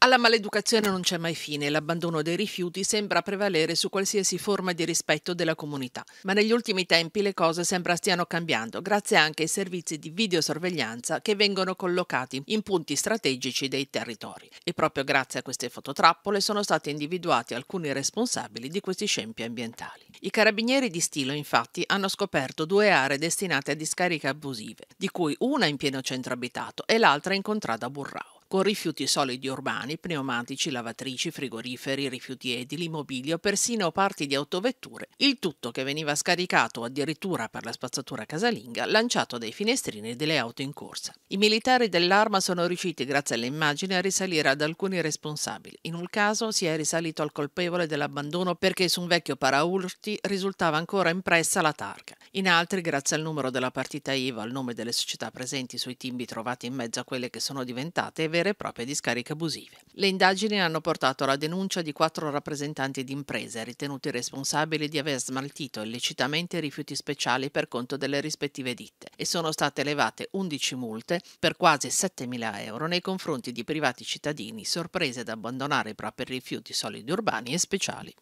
Alla maleducazione non c'è mai fine e l'abbandono dei rifiuti sembra prevalere su qualsiasi forma di rispetto della comunità. Ma negli ultimi tempi le cose sembra stiano cambiando, grazie anche ai servizi di videosorveglianza che vengono collocati in punti strategici dei territori. E proprio grazie a queste fototrappole sono stati individuati alcuni responsabili di questi scempi ambientali. I carabinieri di Stilo, infatti, hanno scoperto due aree destinate a discariche abusive, di cui una in pieno centro abitato e l'altra in contrada Burrao con rifiuti solidi urbani, pneumatici, lavatrici, frigoriferi, rifiuti edili, mobilio, persino parti di autovetture, il tutto che veniva scaricato addirittura per la spazzatura casalinga, lanciato dai finestrini delle auto in corsa. I militari dell'arma sono riusciti, grazie alle immagini, a risalire ad alcuni responsabili. In un caso si è risalito al colpevole dell'abbandono perché su un vecchio paraurti risultava ancora impressa la targa. In altri, grazie al numero della partita IVA, al nome delle società presenti sui timbi trovati in mezzo a quelle che sono diventate, vere e proprie discariche abusive. Le indagini hanno portato alla denuncia di quattro rappresentanti di imprese ritenuti responsabili di aver smaltito illecitamente rifiuti speciali per conto delle rispettive ditte e sono state elevate 11 multe per quasi 7.000 euro nei confronti di privati cittadini sorprese ad abbandonare i propri rifiuti solidi urbani e speciali.